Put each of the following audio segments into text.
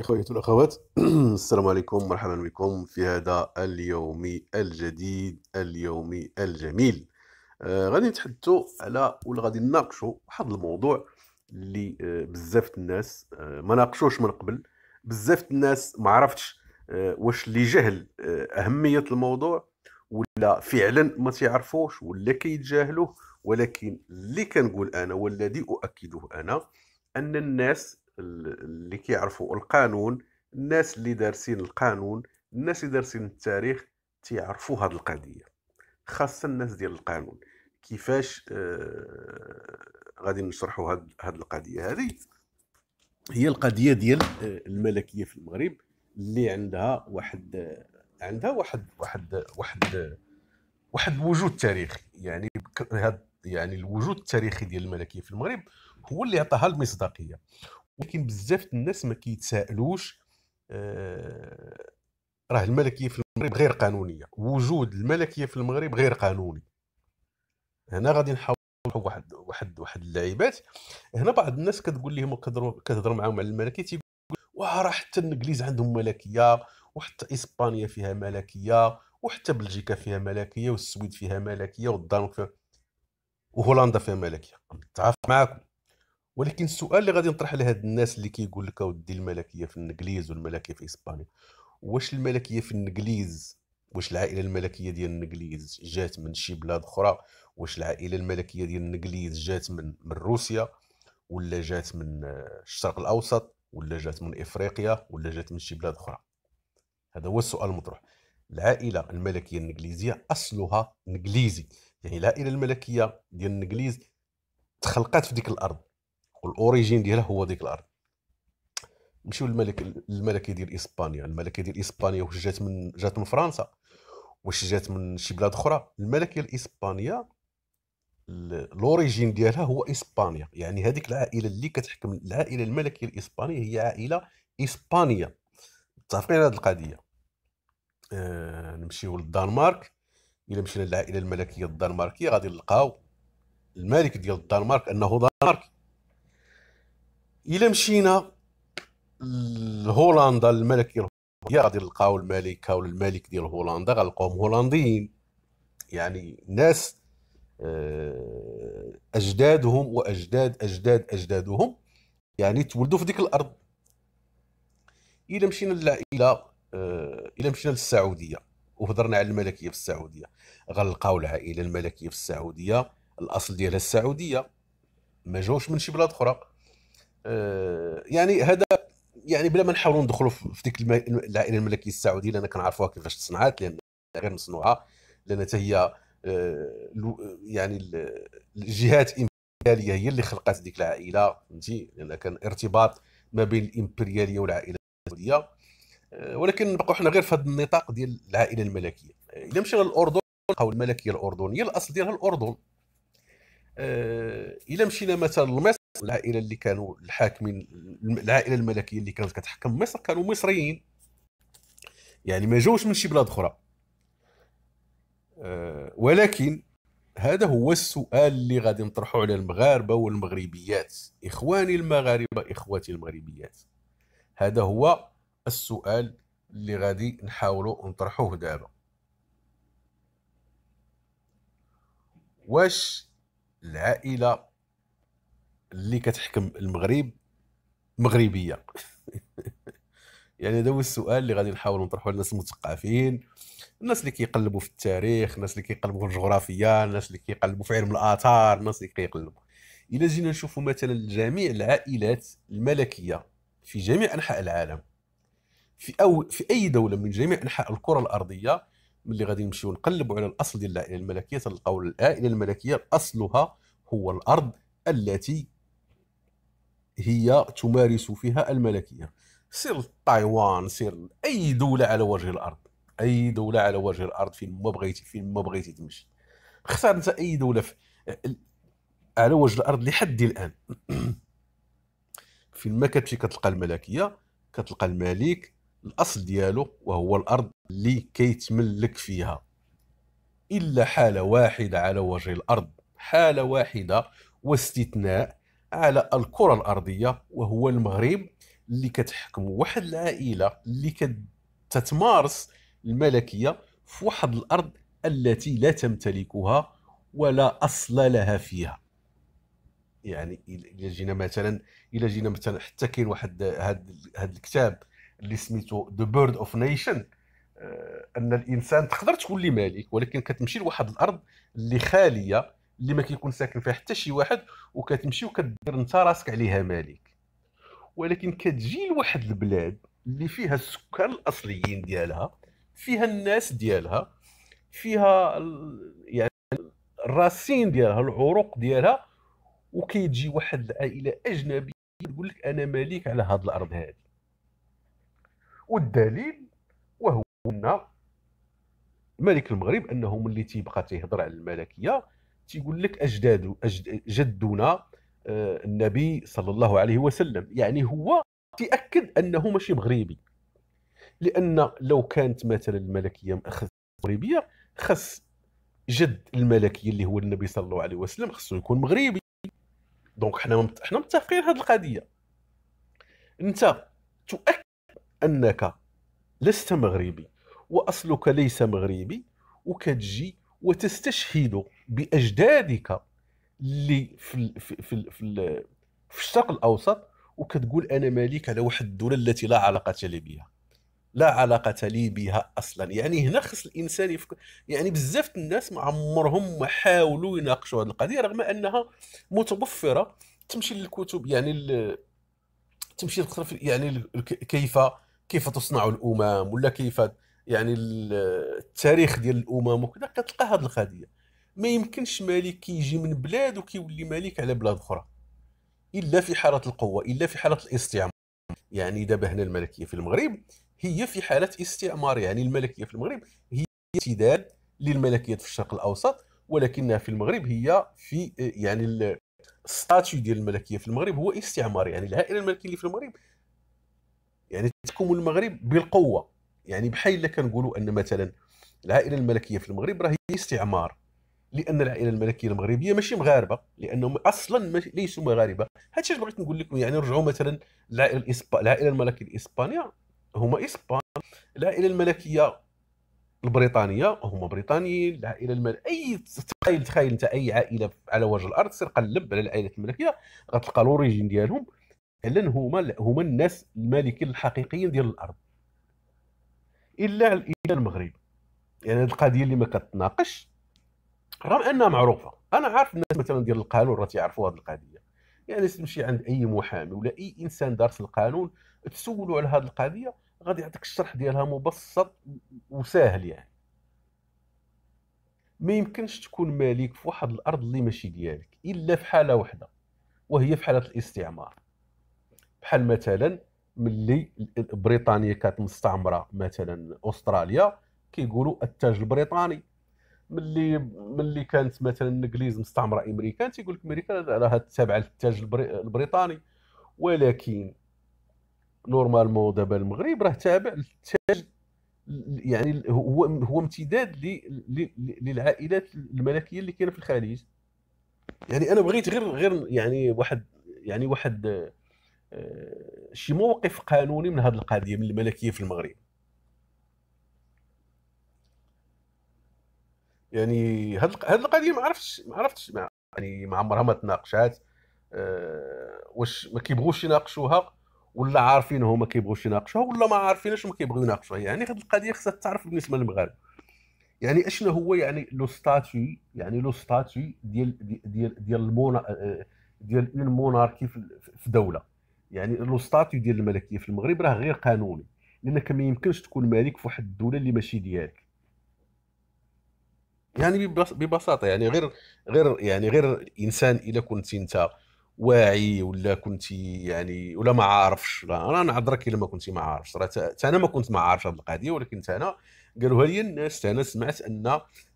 اخواتي الاخوات السلام عليكم مرحبا بكم في هذا اليومي الجديد اليومي الجميل آه غادي نتحدثوا على ولا غادي نناقشوا واحد الموضوع اللي آه بزاف الناس آه ما ناقشوش من قبل بزاف الناس ما عرفتش آه واش اللي جهل آه اهميه الموضوع ولا فعلا ما تيعرفوش ولا كيتجاهلوه ولكن اللي كنقول انا والذي اؤكده انا ان الناس اللي كيعرفوا القانون الناس اللي دارسين القانون الناس اللي دارسين التاريخ تيعرفوا هذه القضيه خاصه الناس ديال القانون كيفاش آه غادي نشرحوا هذه القضيه هذه هي القضيه ديال آه، الملكيه في المغرب اللي عندها واحد عندها واحد واحد واحد واحد الوجود تاريخي يعني هاد يعني الوجود التاريخي ديال الملكيه في المغرب هو اللي عطاها المصداقيه ولكن بزاف الناس ما كيتسائلوش آه، راه الملكيه في المغرب غير قانونيه وجود الملكيه في المغرب غير قانوني هنا غادي نحاول واحد واحد واحد اللعيبات هنا بعض الناس كتقول لهم كتهضر معاهم على الملكيه تيقول واه راه حتى الانجليز عندهم ملكيه وحتى اسبانيا فيها ملكيه وحتى بلجيكا فيها ملكيه والسويد فيها ملكيه والدنمارك فيها وهولندا فيها ملكيه تعرف معاكم ولكن السؤال اللي غادي نطرح لهاد الناس اللي كيقول لك اودي الملكيه في الانجليز والملكيه في اسبانيا واش الملكيه في الانجليز واش العائله الملكيه ديال الانجليز جات من شي بلاد اخرى واش العائله الملكيه ديال الانجليز جات من من روسيا ولا جات من الشرق الاوسط ولا جات من افريقيا ولا جات من شي بلاد اخرى هذا هو السؤال المطروح العائله الملكيه الانجليزيه اصلها انجليزي يعني العائله الملكيه ديال الانجليز تخلقات في ديك الارض والاوريجين ديالها هو ديك الارض نمشيو للملك الملكي ديال اسبانيا الملكيه ديال اسبانيا واش جات من جات من فرنسا واش جات من شي بلاد اخرى الملكيه الاسبانيه الاوريجين ديالها هو اسبانيا يعني هذيك العائله اللي كتحكم العائله الملكيه الاسبانيه هي عائله اسبانيه متفقين على هذه القضيه آه نمشيو للدنمارك الا مشينا للعائله الملكيه الدنماركيه غادي نلقاو الملك ديال الدنمارك انه دنماركي الا مشينا لهولندا ديال هولندا غادي نلقاو الملكه ولا الملك ديال هولندا غنلقاوهم هولنديين يعني ناس آه، اجدادهم واجداد اجداد اجدادهم يعني تولدوا في ديك الارض الا مشينا للعائله الى مشينا للسعوديه وهضرنا على الملكيه في السعوديه غنلقاو العائله الملكيه في السعوديه الاصل ديالها السعوديه ما جاوش من شي بلاد اخرى يعني هذا يعني بلا ما نحاولوا ندخلوا في ديك العائله الملكيه السعوديه لان كنعرفوها كيفاش تصنعات لان غير مصنوعه لان حتى هي آه، يعني الجهات الامبرياليه هي اللي خلقت ديك العائله فهمتي لان كان ارتباط ما بين الامبرياليه والعائله السعوديه آه، ولكن نبقاو حنا غير في هذا النطاق ديال العائله الملكيه الا مشينا للاردن او الملكيه الاردنيه الاصل ديالها الاردن آه، الا مشينا مثلا لمصر العائله اللي كانوا الحاكمين العائله الملكيه اللي كانت كتحكم مصر كانوا مصريين يعني ما جاوش من شي بلاد اخرى آه، ولكن هذا هو السؤال اللي غادي نطرحه على المغاربه والمغربيات اخواني المغاربه اخواتي المغربيات هذا هو السؤال اللي غادي نحاولوا نطرحوه دابا واش العائله اللي كتحكم المغرب مغربيه يعني هذا هو السؤال اللي غادي نحاول نطرحه للناس المثقفين الناس اللي كيقلبوا في التاريخ الناس اللي كيقلبوا في الجغرافيا الناس اللي كيقلبوا في علم الاثار الناس اللي كيقلبوا الا جينا نشوفوا مثلا جميع العائلات الملكيه في جميع انحاء العالم في او في اي دوله من جميع انحاء الكره الارضيه ملي غادي نمشيو نقلبوا على الاصل ديال العائله الملكيه تلقاو العائله الملكيه اصلها هو الارض التي هي تمارس فيها الملكيه سير تايوان سير اي دوله على وجه الارض اي دوله على وجه الارض فين ما بغيتي فين ما بغيتي تمشي اختار انت اي دوله في على وجه الارض لحد الان فين ما كتمشي كتلقى الملكيه كتلقى الملك الاصل ديالو وهو الارض اللي كيتملك فيها الا حاله واحده على وجه الارض حاله واحده واستثناء على الكره الارضيه وهو المغرب اللي كتحكم واحد العائله اللي كتتمارس الملكيه في واحد الارض التي لا تمتلكها ولا اصل لها فيها يعني الى جينا مثلا الى جينا مثلا حتى كاين واحد هذا الكتاب اللي سميتو ذا بيرد اوف نيشن ان الانسان تقدر تولي ملك ولكن كتمشي لواحد الارض اللي خاليه اللي ما كيكون ساكن فيها حتى شي واحد وكتمشي وكدير انت راسك عليها مالك ولكن كتجي لواحد البلاد اللي فيها السكان الاصليين ديالها فيها الناس ديالها فيها يعني الراسين ديالها العروق ديالها وكيجي واحد العائله اجنبيه تقول لك انا مالك على هاد الارض هذه والدليل وهو ان ملك المغرب انه ملي تيبقى تيهضر على الملكيه تيقول لك اجداد أجد جدنا آه، النبي صلى الله عليه وسلم يعني هو تاكد انه ماشي مغربي لان لو كانت مثلا الملكيه مغربيه خص جد الملكيه اللي هو النبي صلى الله عليه وسلم خصو يكون مغربي دونك حنا حنا متفقين هذه القضيه انت تؤكد انك لست مغربي واصلك ليس مغربي وكتجي وتستشهد باجدادك اللي في الـ في في, في, الـ في الشرق الاوسط وكتقول انا مالك على واحد الدوله التي لا علاقه لي بها لا علاقه لي بها اصلا يعني هنا خص الانسان يفكر يعني بزاف الناس ما عمرهم ما حاولوا يناقشوا هذه القضيه رغم انها متوفره تمشي للكتب يعني تمشي يعني كيف كيف تصنع الامم ولا كيف يعني التاريخ ديال الامم وكذا كتلقى هذه القضيه ما يمكنش ملك كيجي من بلاد وكيولي ملك على بلاد اخرى الا في حاله القوه الا في حاله الاستعمار يعني دابا هنا الملكيه في المغرب هي في حاله استعمار يعني الملكيه في المغرب هي امتداد للملكيه في الشرق الاوسط ولكنها في المغرب هي في يعني الستاتيو ديال الملكيه في المغرب هو استعمار يعني العائله الملكيه اللي في المغرب يعني تحكم المغرب بالقوه يعني بحال اللي كنقولوا ان مثلا العائله الملكيه في المغرب راه هي استعمار لان العائله الملكيه المغربيه ماشي مغاربه لانهم اصلا ليسوا مغاربه هادشي اللي بغيت نقول لكم يعني رجعوا مثلا العائله الإسبا... العائله الملكيه الاسبانيه هما اسبان العائله الملكيه البريطانيه هما بريطانيين العائله المل... اي تخيل تخيل انت اي عائله على وجه الارض سير قلب على العائله الملكيه غتلقى لوريجين ديالهم فعلا هما هما الناس المالكين الحقيقيين ديال الارض الا الى المغرب يعني هذه القضيه اللي ما كتناقش رغم انها معروفه انا عارف الناس مثلا ديال القانون راه تيعرفوا هذه القضيه يعني تمشي عند اي محامي ولا اي انسان دارس القانون تسولو على هذه القضيه غادي يعطيك الشرح ديالها مبسط وساهل يعني ما يمكنش تكون مالك في واحد الارض اللي ماشي ديالك الا في حاله واحده وهي في حاله الاستعمار بحال مثلا ملي بريطانيا كانت مستعمره مثلا استراليا كيقولوا التاج البريطاني ملي ملي كانت مثلا الانجليز مستعمره امريكان تيقول لك امريكا راها تابعه للتاج البريطاني ولكن نورمالمون دابا المغرب راه تابع للتاج يعني هو هو امتداد للعائلات الملكيه اللي كاينه في الخليج يعني انا بغيت غير غير يعني واحد يعني واحد شي موقف قانوني من هذه القضيه من الملكيه في المغرب يعني هذه القضيه ما عرفتش ما عرفتش يعني ما عمرها ما تناقشات أه واش ما كيبغوش يناقشوها ولا عارفين هما كيبغوش يناقشوها ولا ما عارفينش ما كيبغيو يناقشوها يعني هذه القضيه خصها تعرف بالنسبه للمغاربه يعني اشنا هو يعني لو ستاتوي يعني لو ستاتوي ديال ديال ديال المونا آه، ديال اون موناركي في دوله يعني لو ستاتيو ديال الملكيه في المغرب راه غير قانوني لانك ما يمكنش تكون ملك في واحد الدوله اللي ماشي ديالك يعني ببساطه يعني غير غير يعني غير انسان الا كنت انت واعي ولا كنت يعني ولا ما عارفش لا انا نعذرك الا ما كنت ما عارفش راه انا ما كنت ما عارفش هذه القضيه ولكن انا قالوها لي الناس انا سمعت ان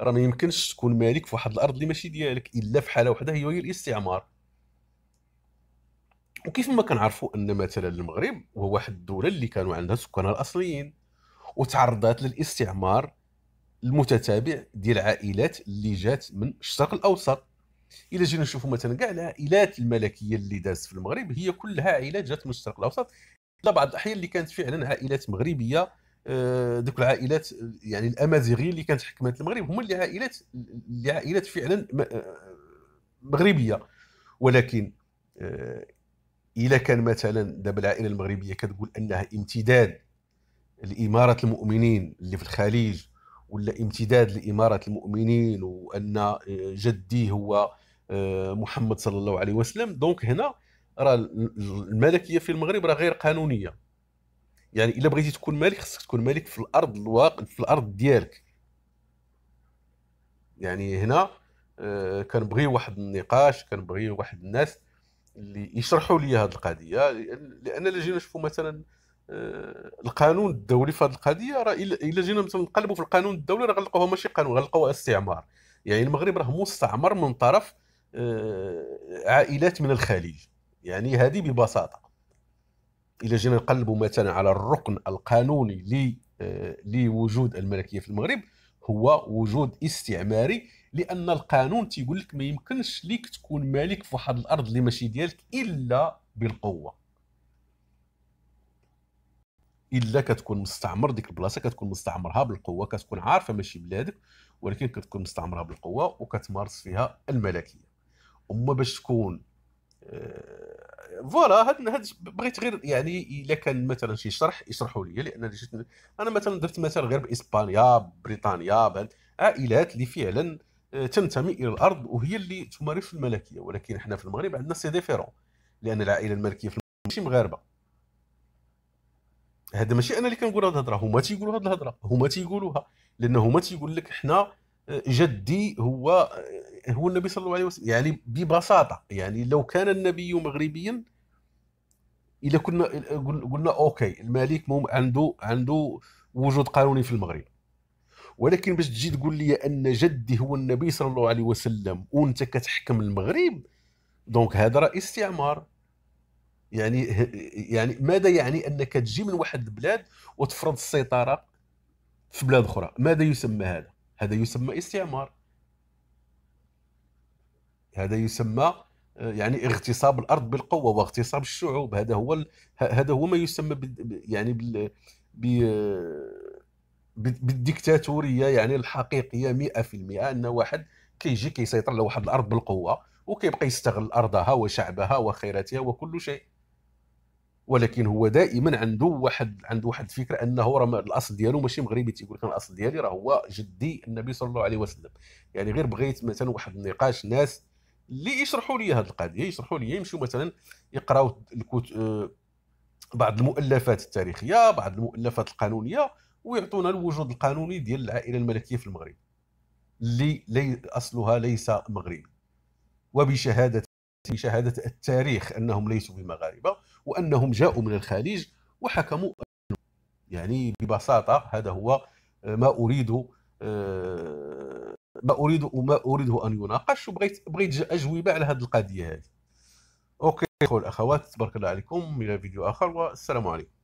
راه ما يمكنش تكون مالك في واحد الارض اللي ماشي ديالك الا في حاله واحده هي هي الاستعمار وكيف ما كنعرفوا ان مثلا المغرب هو واحد الدوله اللي كانوا عندها سكانها الاصليين وتعرضت للاستعمار المتتابع ديال العائلات اللي جات من الشرق الاوسط الا جينا نشوفوا مثلا كاع العائلات الملكيه اللي دازت في المغرب هي كلها عائلات جات من الشرق الاوسط لا بعض الاحيان اللي كانت فعلا عائلات مغربيه ذوك آه، العائلات يعني الامازيغيه اللي كانت حكمت المغرب هما اللي عائلات اللي عائلات فعلا آه، مغربيه ولكن آه، الا كان مثلا دابا العائله المغربيه كتقول انها امتداد لاماره المؤمنين اللي في الخليج ولا امتداد لاماره المؤمنين وان آه، جدي هو آه، محمد صلى الله عليه وسلم دونك هنا راه الملكيه في المغرب راه غير قانونيه يعني الا بغيتي تكون ملك خصك تكون ملك في الارض الواقع في الارض ديالك يعني هنا آه، كنبغي واحد النقاش كنبغي واحد الناس اللي يشرحوا لي هذه القضيه لان الا جينا نشوفوا مثلا آه، القانون الدولي في هذه القضيه راه الا جينا مثلا نقلبوا في القانون الدولي راه غنلقاوها ماشي قانون غنلقاوها استعمار يعني المغرب راه مستعمر من طرف آه، عائلات من الخليج يعني هذه ببساطه الا جينا نقلبوا مثلا على الركن القانوني آه، لوجود الملكيه في المغرب هو وجود استعماري لان القانون تيقول لك ما يمكنش ليك تكون مالك في واحد الارض اللي ماشي ديالك الا بالقوه الا كتكون مستعمر ديك البلاصه كتكون مستعمرها بالقوه كتكون عارفه ماشي بلادك ولكن كتكون مستعمرها بالقوه وكتمارس فيها الملكيه اما باش تكون آه، فوالا هاد هاد بغيت غير يعني الا كان مثلا شي شرح يشرحوا لي لان جيت انا مثلا درت مثلا غير باسبانيا بريطانيا عائلات آه، اللي فعلا تنتمي الى الارض وهي اللي تمارس الملكيه ولكن احنا في المغرب عندنا سي ديفيرون لان العائله الملكيه في المغرب ماشي مغاربه هذا ماشي انا اللي كنقول هذه الهضره هما تيقولوا هذه الهضره هما تيقولوها لان هما تيقول لك حنا آه، جدي هو آه، هو النبي صلى الله عليه وسلم يعني ببساطه يعني لو كان النبي مغربيا الا كنا آه، قلنا اوكي الملك عنده عنده وجود قانوني في المغرب ولكن باش تجي تقول لي ان جدي هو النبي صلى الله عليه وسلم وانت كتحكم المغرب دونك هذا راه استعمار يعني يعني ماذا يعني انك تجي من واحد البلاد وتفرض السيطره في بلاد اخرى ماذا يسمى هذا هذا يسمى استعمار هذا يسمى يعني اغتصاب الارض بالقوه واغتصاب الشعوب هذا هو هذا هو ما يسمى يعني بال... ب... بالديكتاتوريه يعني الحقيقيه 100% ان واحد كيجي كيسيطر على واحد الارض بالقوه وكيبقى يستغل ارضها وشعبها وخيراتها وكل شيء ولكن هو دائما عنده واحد عنده واحد الفكره انه راه الاصل ديالو ماشي مغربي تيقول لك الاصل ديالي راه هو جدي النبي صلى الله عليه وسلم يعني غير بغيت مثلا واحد النقاش ناس اللي يشرحوا لي هذه القضيه يشرحوا لي يمشوا مثلا يقراو آه، بعض المؤلفات التاريخيه بعض المؤلفات القانونيه ويعطونا الوجود القانوني ديال العائله الملكيه في المغرب اللي لي اصلها ليس مغربي وبشهاده بشهاده التاريخ انهم ليسوا بمغاربه وانهم جاءوا من الخليج وحكموا يعني ببساطه هذا هو آه، ما اريد آه، ما اريد وما اريده ان يناقش وبغيت بغيت اجوبه على هذه القضيه هذه اوكي اخوات الاخوات تبارك الله عليكم الى فيديو اخر والسلام عليكم